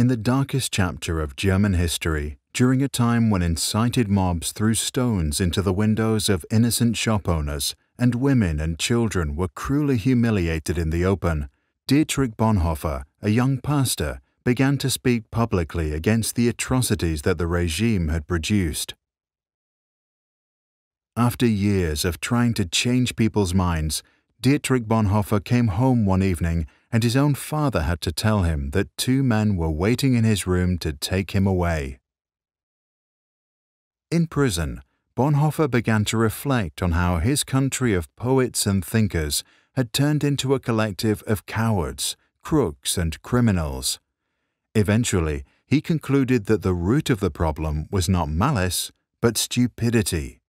in the darkest chapter of German history, during a time when incited mobs threw stones into the windows of innocent shop owners and women and children were cruelly humiliated in the open, Dietrich Bonhoeffer, a young pastor, began to speak publicly against the atrocities that the regime had produced. After years of trying to change people's minds, Dietrich Bonhoeffer came home one evening and his own father had to tell him that two men were waiting in his room to take him away. In prison, Bonhoeffer began to reflect on how his country of poets and thinkers had turned into a collective of cowards, crooks, and criminals. Eventually, he concluded that the root of the problem was not malice, but stupidity.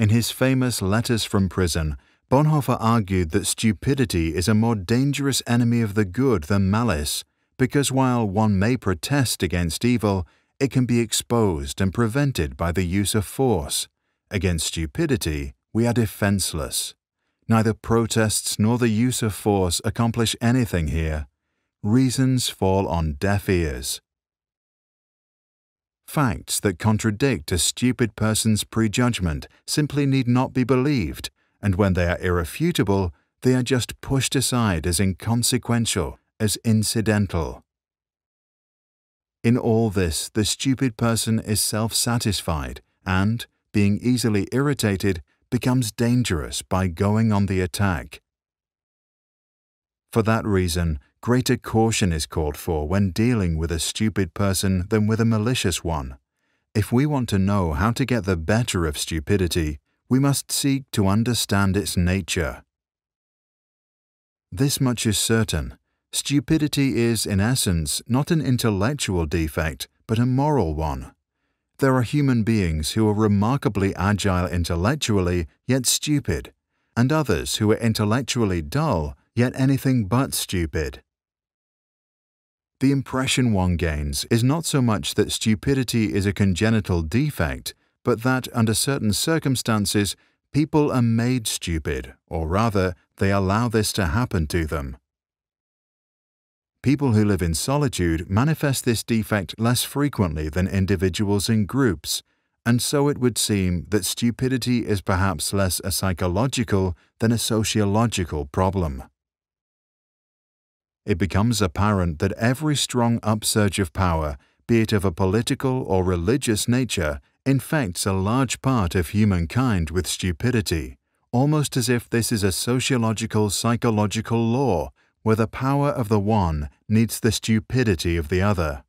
In his famous Letters from Prison, Bonhoeffer argued that stupidity is a more dangerous enemy of the good than malice, because while one may protest against evil, it can be exposed and prevented by the use of force. Against stupidity, we are defenseless. Neither protests nor the use of force accomplish anything here. Reasons fall on deaf ears. Facts that contradict a stupid person's prejudgment simply need not be believed, and when they are irrefutable, they are just pushed aside as inconsequential, as incidental. In all this, the stupid person is self-satisfied and, being easily irritated, becomes dangerous by going on the attack. For that reason, greater caution is called for when dealing with a stupid person than with a malicious one. If we want to know how to get the better of stupidity, we must seek to understand its nature. This much is certain. Stupidity is, in essence, not an intellectual defect, but a moral one. There are human beings who are remarkably agile intellectually, yet stupid, and others who are intellectually dull, yet anything but stupid. The impression one gains is not so much that stupidity is a congenital defect, but that under certain circumstances, people are made stupid, or rather, they allow this to happen to them. People who live in solitude manifest this defect less frequently than individuals in groups, and so it would seem that stupidity is perhaps less a psychological than a sociological problem it becomes apparent that every strong upsurge of power, be it of a political or religious nature, infects a large part of humankind with stupidity, almost as if this is a sociological psychological law where the power of the one needs the stupidity of the other.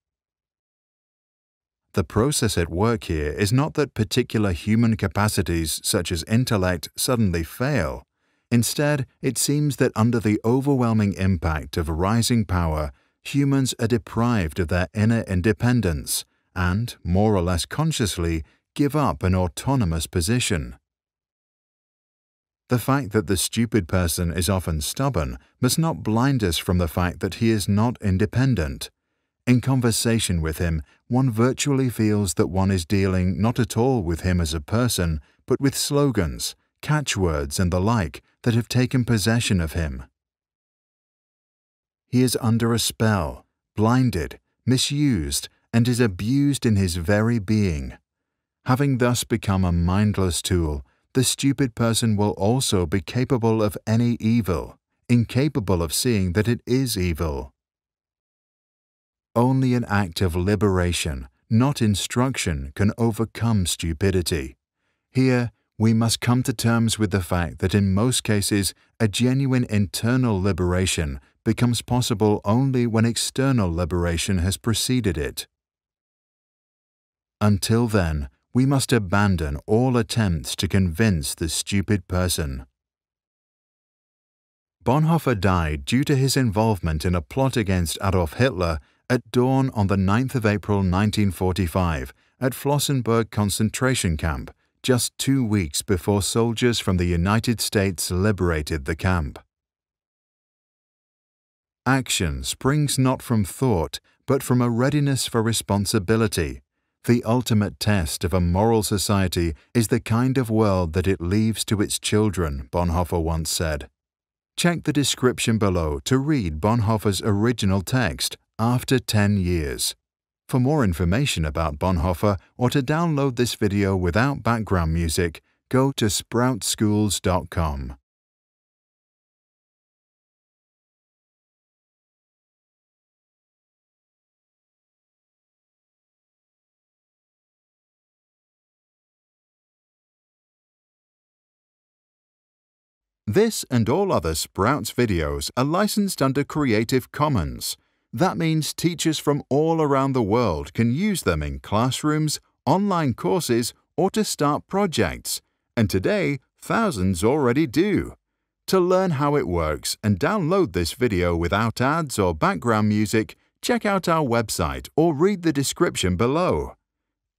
The process at work here is not that particular human capacities such as intellect suddenly fail, Instead, it seems that under the overwhelming impact of rising power, humans are deprived of their inner independence and, more or less consciously, give up an autonomous position. The fact that the stupid person is often stubborn must not blind us from the fact that he is not independent. In conversation with him, one virtually feels that one is dealing not at all with him as a person, but with slogans, catchwords, and the like that have taken possession of him. He is under a spell, blinded, misused, and is abused in his very being. Having thus become a mindless tool, the stupid person will also be capable of any evil, incapable of seeing that it is evil. Only an act of liberation, not instruction, can overcome stupidity. Here, we must come to terms with the fact that in most cases, a genuine internal liberation becomes possible only when external liberation has preceded it. Until then, we must abandon all attempts to convince the stupid person. Bonhoeffer died due to his involvement in a plot against Adolf Hitler at dawn on the 9th of April 1945 at Flossenburg concentration camp just two weeks before soldiers from the United States liberated the camp. Action springs not from thought, but from a readiness for responsibility. The ultimate test of a moral society is the kind of world that it leaves to its children, Bonhoeffer once said. Check the description below to read Bonhoeffer's original text after 10 years. For more information about Bonhoeffer or to download this video without background music, go to sproutschools.com. This and all other Sprouts videos are licensed under Creative Commons. That means teachers from all around the world can use them in classrooms, online courses, or to start projects, and today thousands already do. To learn how it works and download this video without ads or background music, check out our website or read the description below.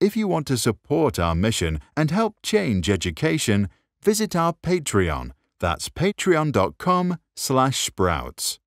If you want to support our mission and help change education, visit our Patreon. That's patreon.com slash sprouts.